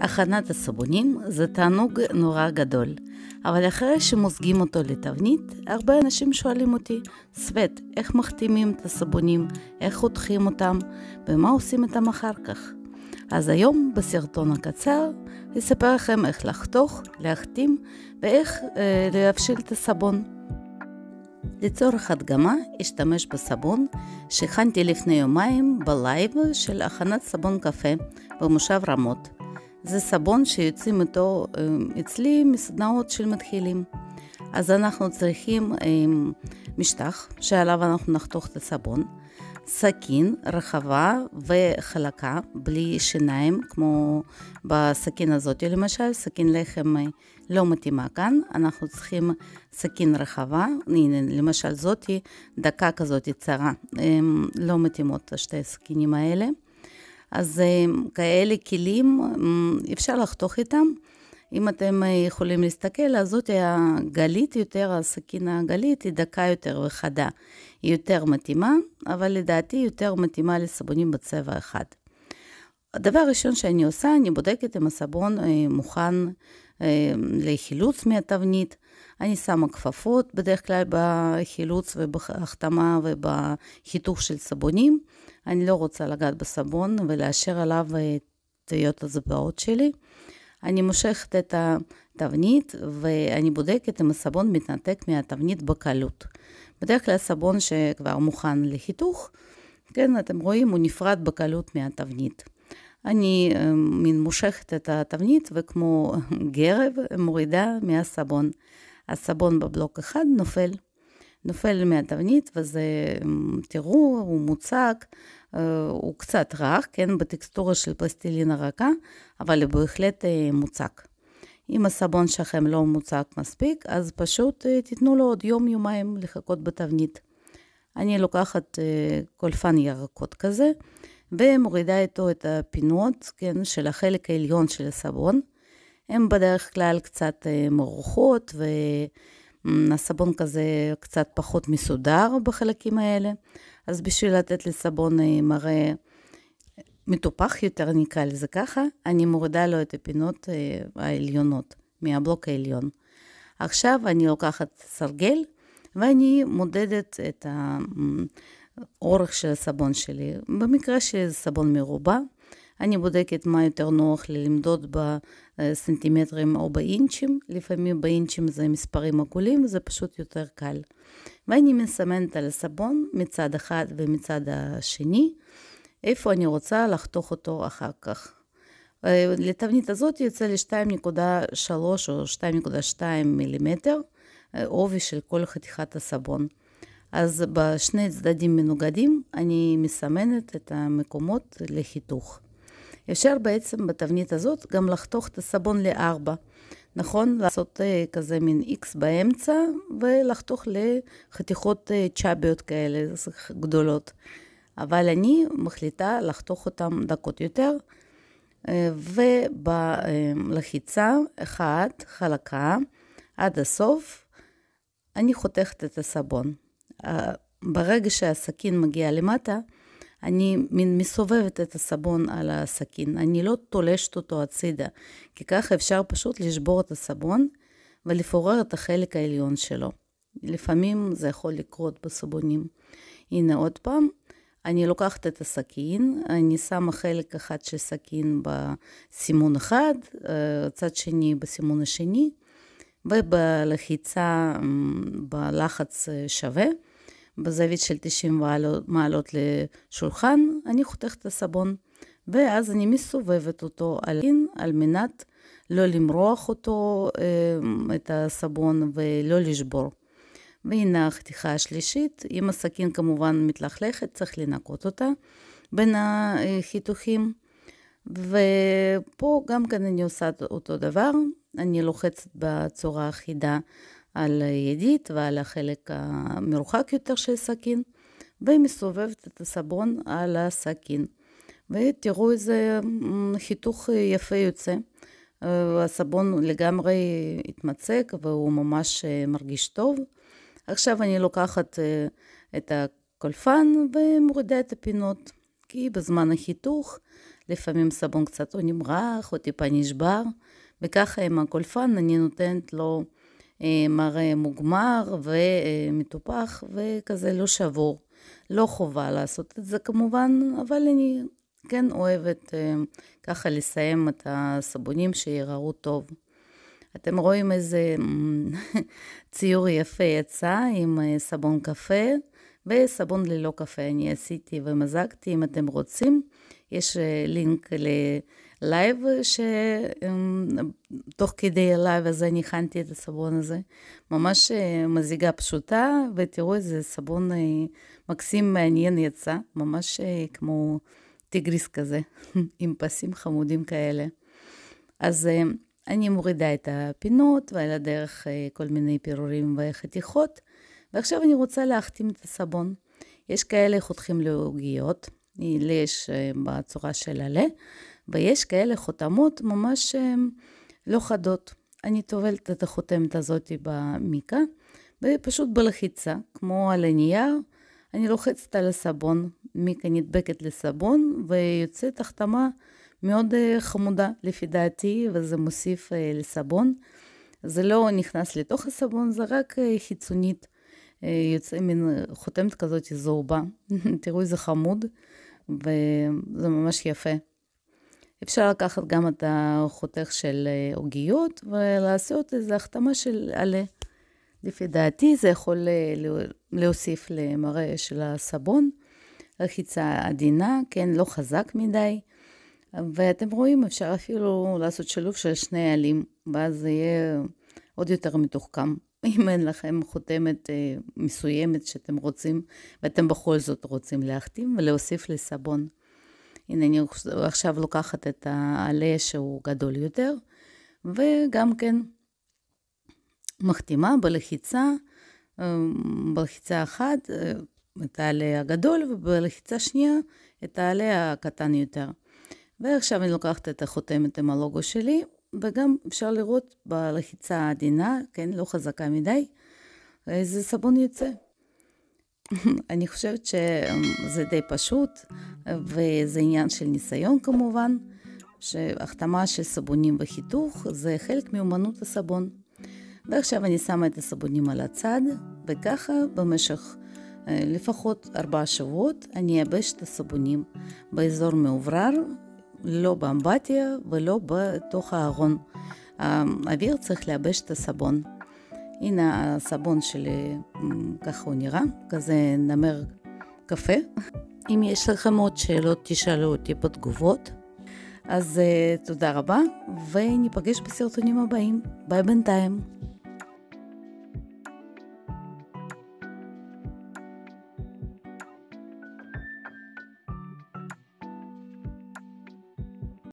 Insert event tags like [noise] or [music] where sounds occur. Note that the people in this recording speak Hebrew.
הכנת הסבונים זה תענוג נורא גדול, אבל אחרי שמוזגים אותו לתבנית, הרבה אנשים שואלים אותי, סווט, איך מחתימים את הסבונים, איך חותכים אותם, ומה עושים איתם אחר כך? אז היום בסרטון הקצר אספר לכם איך לחתוך, להחתים ואיך אה, להבשיל את הסבון. לצורך הדגמה אשתמש בסבון שהכנתי לפני יומיים בלייב של הכנת סבון קפה במושב רמות. זה סבון שיוצאים איתו אמ, אצלי מסדנאות של מתחילים. אז אנחנו צריכים אמ, משטח שעליו אנחנו נחתוך את הסבון, סכין רחבה וחלקה, בלי שיניים, כמו בסכין הזאת למשל, סכין לחם לא מתאימה כאן, אנחנו צריכים סכין רחבה, הנה למשל זאתי, דקה כזאת צרה, אמ, לא מתאימות שתי הסכינים האלה. אז אה, כאלה כלים אה, אפשר לחתוך איתם. אם אתם אה, יכולים להסתכל, אז זאת הגלית יותר, הסכינה הגלית היא דקה יותר וחדה. היא יותר מתאימה, אבל לדעתי יותר מתאימה לסבונים בצבע אחד. הדבר הראשון שאני עושה, אני בודקת אם הסבון מוכן לחילוץ מהתבנית. אני שמה כפפות בדרך כלל בחילוץ ובהחתמה ובחיתוך של סבונים. אני לא רוצה לגעת בסבון ולאשר עליו טביעות הזבעות שלי. אני מושכת את התבנית ואני בודקת אם הסבון מתנתק מהתבנית בקלות. בדרך כלל סבון שכבר מוכן לחיתוך, כן, אתם רואים, הוא נפרד בקלות מהתבנית. אני אה, מין מושכת את התבנית וכמו גרב מורידה מהסבון. הסבון בבלוק אחד נופל. נופל מהתבנית, וזה, תראו, אה, הוא מוצק, אה, הוא קצת רך, כן, בטקסטורה של פלסטלינה רכה, אבל הוא בהחלט מוצק. אם הסבון שלכם לא מוצק מספיק, אז פשוט תיתנו לו עוד יום-יומיים לחכות בתבנית. אני לוקחת קולפן ירקות כזה, ומורידה איתו את הפינות, כן, של החלק העליון של הסבון. הן בדרך כלל קצת אה, מרוחות, והסבון אמ, כזה קצת פחות מסודר בחלקים האלה. אז בשביל לתת לסבון אה, מראה מטופח יותר, נקרא לזה ככה, אני מורידה לו את הפינות אה, העליונות, מהבלוק העליון. עכשיו אני לוקחת סרגל ואני מודדת את ה... אמ, אורך של הסבון שלי. במקרה שזה סבון מרובע, אני בודקת מה יותר נוח לי למדוד בסנטימטרים או באינצ'ים, לפעמים באינצ'ים זה מספרים עגולים, זה פשוט יותר קל. ואני מסמנת על הסבון מצד אחד ומצד השני, איפה אני רוצה לחתוך אותו אחר כך. אה, לתבנית הזאת יוצא לי 2.3 או 2.2 מילימטר אה, עובי של כל חתיכת הסבון. אז בשני צדדים מנוגדים אני מסמנת את המקומות לחיתוך. אפשר בעצם בתבנית הזאת גם לחתוך את הסבון לארבע. נכון לעשות אה, כזה מין איקס באמצע ולחתוך לחתיכות אה, צ'אביות כאלה גדולות. אבל אני מחליטה לחתוך אותן דקות יותר. אה, ובלחיצה אחת חלקה עד הסוף אני חותכת את הסבון. ברגע שהסכין מגיע למטה, אני מסובבת את הסבון על הסכין, אני לא תולשת אותו הצידה, כי ככה אפשר פשוט לשבור את הסבון ולפורר את החלק העליון שלו. לפעמים זה יכול לקרות בסבונים. הנה עוד פעם, אני לוקחת את הסכין, אני שמה חלק אחד של סכין בסימון אחד, אה, צד שני בסימון השני, ובלחיצה, אה, בלחץ אה, שווה. בזווית של 90 מעלות לשולחן, אני חותכת את הסבון, ואז אני מסובבת אותו על קין על מנת לא למרוח אותו, אמ, את הסבון, ולא לשבור. והנה החתיכה השלישית, אם הסכין כמובן מתלכלכת, צריך לנקות אותה בין החיתוכים. ופה גם כן אני עושה אותו דבר, אני לוחצת בצורה אחידה על הידית ועל החלק המרוחק יותר של סכין, ומסובבת את הסבון על הסכין. ותראו איזה חיתוך יפה יוצא. אה, הסבון לגמרי התמצק והוא ממש אה, מרגיש טוב. עכשיו אני לוקחת אה, את הקולפן ומורידה את הפינות, כי בזמן החיתוך לפעמים סבון קצת או נמרח או טיפה נשבר, וככה עם הקולפן אני נותנת לו אה, מראה מוגמר ומטופח וכזה לא שבור. לא חובה לעשות את זה כמובן, אבל אני כן אוהבת אה, ככה לסיים את הסבונים שיראו טוב. אתם רואים איזה [laughs] ציור יפה יצא עם אה, סבון קפה וסבון ללא קפה אני עשיתי ומזגתי. אם אתם רוצים, יש לינק ל... לייב, שתוך אמ, כדי הלייב הזה אני הכנתי את הסבון הזה. ממש אה, מזיגה פשוטה, ותראו איזה סבון אה, מקסים מעניין יצא, ממש אה, כמו טיגריס כזה, [laughs] עם פסים חמודים כאלה. אז אני מורידה את הפינות, ועל הדרך כל מיני פירורים וחתיכות, ועכשיו אני רוצה להחתים את הסבון. יש כאלה חותכים לעוגיות, לי יש בצורה של עלה, ויש כאלה חותמות ממש אה, לא חדות. אני טובלת את החותמת הזאת במיקה, ופשוט בלחיצה, כמו על הנייר, אני לוחצת על הסבון, מיקה נדבקת לסבון, ויוצאת החתמה מאוד אה, חמודה לפי דעתי, וזה מוסיף אה, לסבון. זה לא נכנס לתוך הסבון, זה רק חיצונית. יוצא מין חותמת כזאת זהובה. [laughs] תראו איזה חמוד, וזה ממש יפה. אפשר לקחת גם את החותך של אה, עוגיות ולעשות איזו החתמה של עלה. לפי דעתי זה יכול אה, להוסיף למראה של הסבון, רחיצה עדינה, כן, לא חזק מדי. ואתם רואים, אפשר אפילו לעשות שילוב של שני עלים, ואז זה יהיה עוד יותר מתוחכם. [laughs] אם אין לכם חותמת אה, מסוימת שאתם רוצים, ואתם בכל זאת רוצים להחתים ולהוסיף לסבון. הנה אני עכשיו לוקחת את העלה שהוא גדול יותר, וגם כן מחתימה בלחיצה, אמ, בלחיצה אחת אה, את העלה הגדול, ובלחיצה שנייה את העלה הקטן יותר. ועכשיו אני לוקחת את החותמת עם הלוגו שלי, וגם אפשר לראות בלחיצה העדינה, כן, לא חזקה מדי, איזה סבון יוצא. [laughs] אני חושבת שזה די פשוט, וזה עניין של ניסיון כמובן, שהחתמה של סבונים וחיתוך זה חלק מאומנות הסבון. ועכשיו אני שמה את הסבונים על הצד, וככה במשך אה, לפחות ארבעה שבועות אני אייבש את הסבונים באזור מאוברר, לא באמבטיה ולא בתוך הארון. אה, האוויר צריך לאבש את הסבון. הנה הסבון שלי, ככה הוא נראה, כזה נמר קפה. אם יש לכם עוד שאלות, תשאלו אותי בתגובות. אז uh, תודה רבה, וניפגש בסרטונים הבאים. ביי בינתיים.